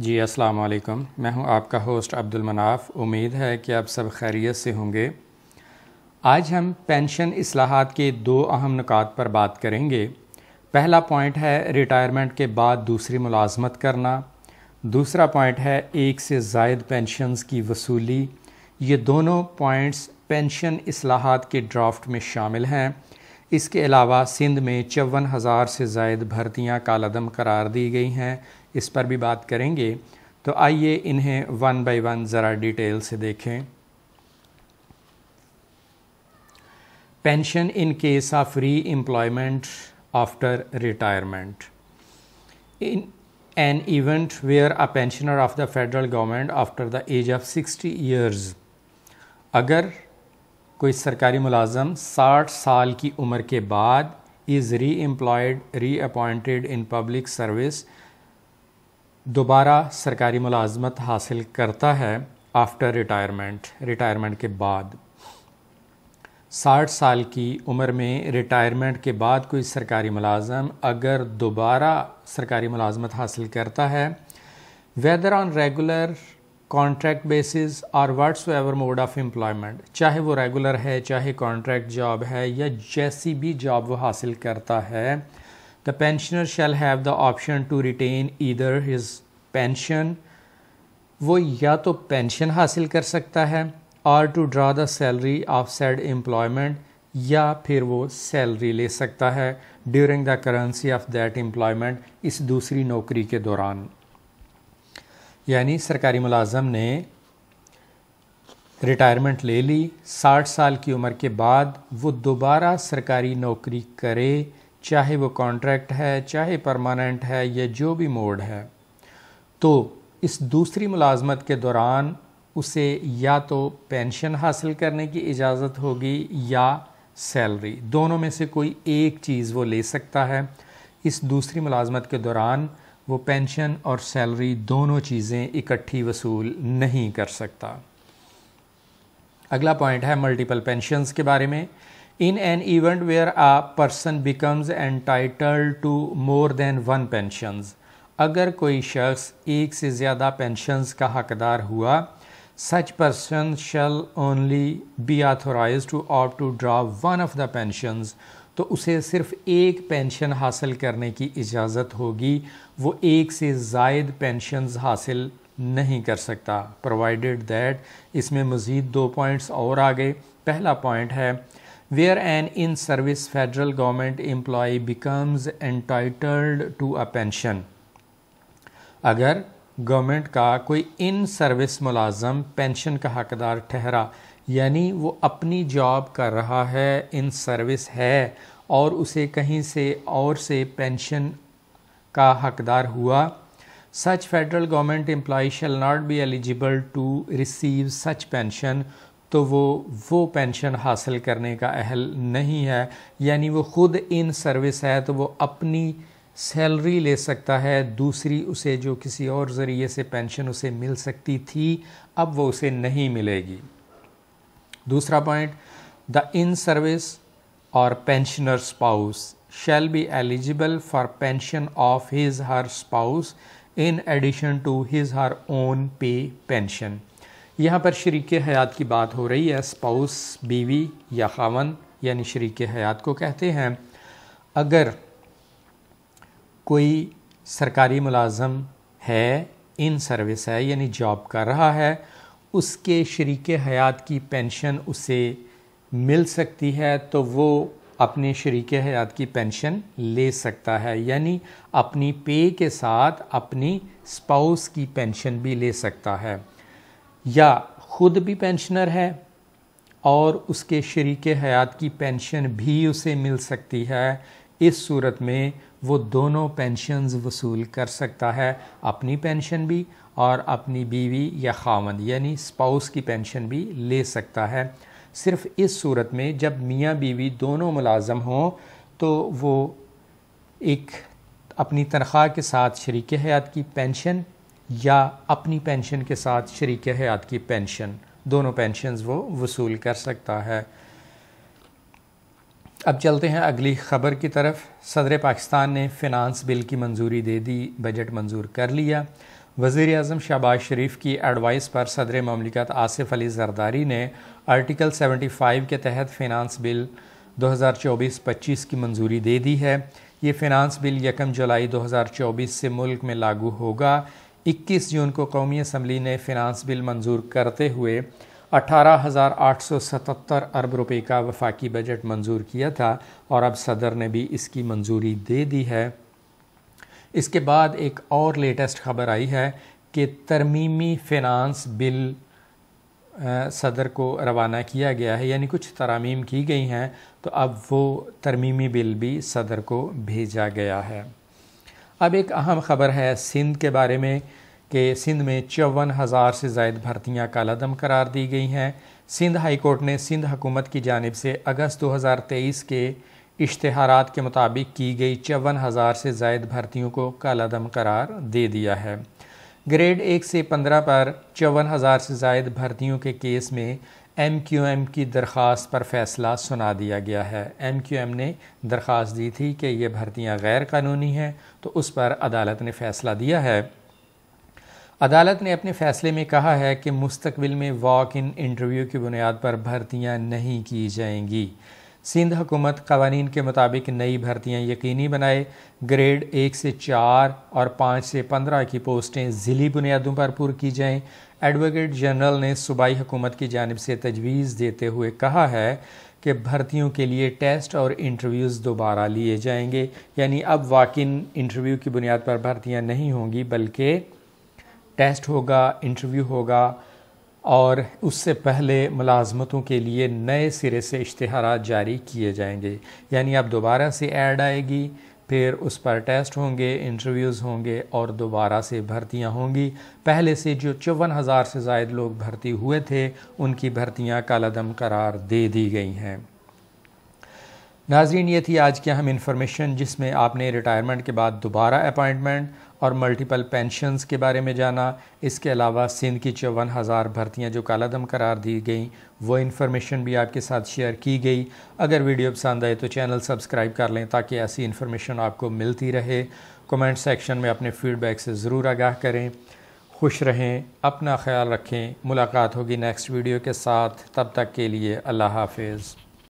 जी अस्सलाम वालेकुम मैं हूं आपका होस्ट अब्दुल मनाफ उम्मीद है कि आप सब खैरियत से होंगे आज हम पेंशन असलाहत के दो अहम निकात पर बात करेंगे पहला पॉइंट है रिटायरमेंट के बाद दूसरी मुलाजमत करना दूसरा पॉइंट है एक से जायद पेंशनस की वसूली ये दोनों पॉइंट्स पेंशन असलाहत के ड्राफ्ट में शामिल हैं इसके अलावा सिंध में चौवन हज़ार से जायद भर्तियाँ कालदम करार दी गई हैं इस पर भी बात करेंगे तो आइए इन्हें वन बाय वन ज़रा डिटेल से देखें pension in case of re employment after retirement in an event where a pensioner of the federal government after the age of sixty years अगर कोई सरकारी मुलाजम 60 साल की उम्र के बाद इज़ री एम्प्लॉयड री अपॉइंटेड इन पब्लिक सर्विस दोबारा सरकारी मुलाजमत हासिल करता है आफ्टर रिटायरमेंट रिटायरमेंट के बाद 60 साल की उम्र में रिटायरमेंट के बाद कोई सरकारी मुलाजम अगर दोबारा सरकारी मुलाजमत हासिल करता है whether on regular contract basis और whatsoever mode of employment चाहे वो रेगुलर है चाहे कॉन्ट्रैक्ट जॉब है या जैसी भी जॉब वो हासिल करता है the pensioner shall have the option to retain either his pension वो या तो पेंशन हासिल कर सकता है और to draw the salary of said employment या फिर वो सैलरी ले सकता है during the currency of that employment इस दूसरी नौकरी के दौरान यानी सरकारी मुलाजम ने रिटायरमेंट ले ली साठ साल की उम्र के बाद वो दोबारा सरकारी नौकरी करे चाहे वो कॉन्ट्रैक्ट है चाहे परमानेंट है या जो भी मोड है तो इस दूसरी मुलाजमत के दौरान उसे या तो पेंशन हासिल करने की इजाज़त होगी या सैलरी दोनों में से कोई एक चीज़ वो ले सकता है इस दूसरी मुलाजमत के दौरान वो पेंशन और सैलरी दोनों चीज़ें इकट्ठी वसूल नहीं कर सकता अगला पॉइंट है मल्टीपल पेंशनस के बारे में in an event where a person becomes title to more than one pensions अगर कोई शख्स एक से ज़्यादा पेंशनस का हकदार हुआ such person shall only be authorized to opt to draw one of the pensions तो उसे सिर्फ एक पेंशन हासिल करने की इजाज़त होगी वो एक से जायद पेंशन हासिल नहीं कर सकता प्रोवाइडेड दैट इसमें मज़ीद दो पॉइंट्स और आ गए पहला पॉइंट है where an in service federal government employ becomes entitled to a pension अगर गवर्नमेंट का कोई इन सर्विस मुलाजम पेंशन का हकदार ठहरा यानी वो अपनी जॉब कर रहा है इन सर्विस है और उसे कहीं से और से पेंशन का हकदार हुआ such federal government employ shall not be eligible to receive such pension तो वो वो पेंशन हासिल करने का अहल नहीं है यानी वो ख़ुद इन सर्विस है तो वो अपनी सैलरी ले सकता है दूसरी उसे जो किसी और ज़रिए से पेंशन उसे मिल सकती थी अब वो उसे नहीं मिलेगी दूसरा point the in service or pensioner spouse shall be eligible for pension of his her spouse in addition to his her own pay pension यहाँ पर शर्क हयात की बात हो रही है स्पाउस बीवी या खावन यानी शर्क हयात को कहते हैं अगर कोई सरकारी मुलाजम है इन सर्विस है यानी जॉब कर रहा है उसके शरीक हयात की पेंशन उसे मिल सकती है तो वो अपने शरीक हयात की पेंशन ले सकता है यानी अपनी पे के साथ अपनी स्पाउस की पेंशन भी ले सकता है या ख़ुद भी पेंशनर है और उसके शरीक हयात की पेंशन भी उसे मिल सकती है इस सूरत में वो दोनों पेंशन वसूल कर सकता है अपनी पेंशन भी और अपनी बीवी या खावंद यानी स्पाउस की पेंशन भी ले सकता है सिर्फ इस सूरत में जब मियाँ बीवी दोनों मुलाजम हों तो वो एक अपनी तनख्वाह के साथ शरीक हयात की पेंशन या अपनी पेंशन के साथ शरीक हयात की पेंशन दोनों पेंशन वो वसूल कर सकता है अब चलते हैं अगली ख़बर की तरफ सदर पाकिस्तान ने फ़िनांस बिल की मंजूरी दे दी बजट मंजूर कर लिया वज़ी अजम शहबाज शरीफ की एडवाइस पर सदर ममलिकत आसिफ अली जरदारी ने आर्टिकल 75 के तहत फ़िनांस बिल 2024-25 की मंजूरी दे दी है ये फ़िनांस बिल यकम जुलाई 2024 से मुल्क में लागू होगा 21 जून को कौमी असम्बली ने फ़िनांस बिल मंजूर करते हुए 18,877 अरब रुपए का वफाकी बजट मंजूर किया था और अब सदर ने भी इसकी मंजूरी दे दी है इसके बाद एक और लेटेस्ट खबर आई है कि तरमीमी फिनांस बिल सदर को रवाना किया गया है यानी कुछ तरामीम की गई हैं तो अब वो तरमीमी बिल भी सदर को भेजा गया है अब एक अहम ख़बर है सिंध के बारे में कि सिंध में चौवन हज़ार से जायद भर्तियाँ कालादम करार दी गई हैं सिंध हाई कोर्ट ने सिंध हुकूमत की जानब से अगस्त 2023 के इश्तहार के मुताबिक की गई चौवन हज़ार से जायद भर्तियों को कालादम करार दे दिया है ग्रेड एक से पंद्रह पर चौवन हज़ार से जायद भर्तियों के केस में एम क्यू एम की दरख्वास्त पर फैसला सुना दिया गया है एम क्यू एम ने दरख्वास्त दी थी कि ये भर्तियाँ गैर कानूनी हैं तो उस पर अदालत ने फैसला दिया है अदालत ने अपने फैसले में कहा है कि मुस्तबिल में वॉक इन इंटरव्यू की बुनियाद पर भर्तियाँ नहीं की जाएंगी सिंध हुकूमत कवानीन के मुताबिक नई भर्तियाँ यकीनी बनाए ग्रेड एक से चार और पाँच से पंद्रह की पोस्टें ज़िली बुनियादों पर पूरी की जाएं एडवोकेट जनरल ने सूबाई हुकूमत की जानब से तजवीज़ देते हुए कहा है कि भर्तियों के लिए टेस्ट और इंटरव्यूज़ दोबारा लिए जाएंगे यानी अब वाकिन इंटरव्यू की बुनियाद पर भर्तियाँ नहीं होंगी बल्कि टेस्ट होगा इंटरव्यू होगा और उससे पहले मुलाजमतों के लिए नए सिरे से इश्तहार जारी किए जाएंगे यानी अब दोबारा से ऐड आएगी फिर उस पर टेस्ट होंगे इंटरव्यूज़ होंगे और दोबारा से भर्तियां होंगी पहले से जो चौवन हज़ार से जायद लोग भर्ती हुए थे उनकी भर्तियां कालादम करार दे दी गई हैं नाजरीन ये थी आज की अहम इन्फॉर्मेशन जिसमें आपने रिटायरमेंट के बाद दोबारा अपॉइंटमेंट और मल्टीपल पेंशनस के बारे में जाना इसके अलावा सिंध की चौवन हज़ार भर्तियाँ जो कालादम करार दी गई वो इन्फॉर्मेशन भी आपके साथ शेयर की गई अगर वीडियो पसंद आए तो चैनल सब्सक्राइब कर लें ताकि ऐसी इन्फॉर्मेशन आपको मिलती रहे कमेंट सेक्शन में अपने फीडबैक से ज़रूर आगाह करें खुश रहें अपना ख्याल रखें मुलाकात होगी नेक्स्ट वीडियो के साथ तब तक के लिए अल्लाह हाफिज़